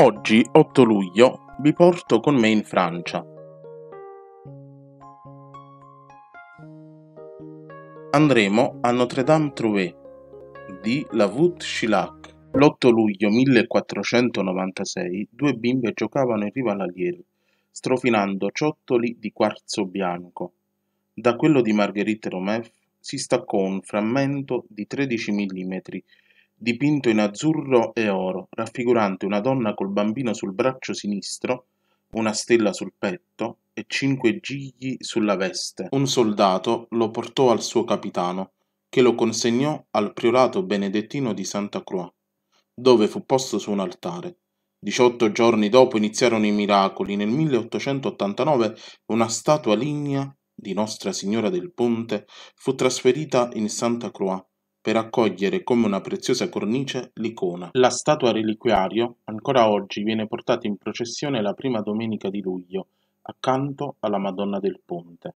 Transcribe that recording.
Oggi, 8 luglio, vi porto con me in Francia. Andremo a notre dame trouvé di Lavut-Chilac. L'8 luglio 1496 due bimbe giocavano in riva alla Liel, strofinando ciottoli di quarzo bianco. Da quello di Marguerite Romeff si staccò un frammento di 13 mm dipinto in azzurro e oro, raffigurante una donna col bambino sul braccio sinistro, una stella sul petto e cinque gigli sulla veste. Un soldato lo portò al suo capitano, che lo consegnò al priorato benedettino di Santa Croix, dove fu posto su un altare. 18 giorni dopo iniziarono i miracoli. Nel 1889 una statua lignea di Nostra Signora del Ponte fu trasferita in Santa Croix per accogliere come una preziosa cornice l'icona. La statua reliquiario ancora oggi viene portata in processione la prima domenica di luglio accanto alla Madonna del Ponte.